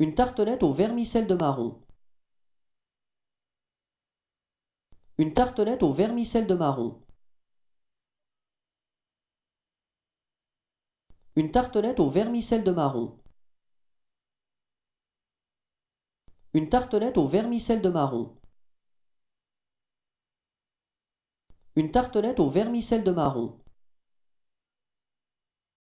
Une tartelette au vermicelle de marron. Une tartelette au vermicelle de marron. Une tartelette au vermicelle de marron. Une tartelette au vermicelle de marron. Une tartelette au vermicelle de marron.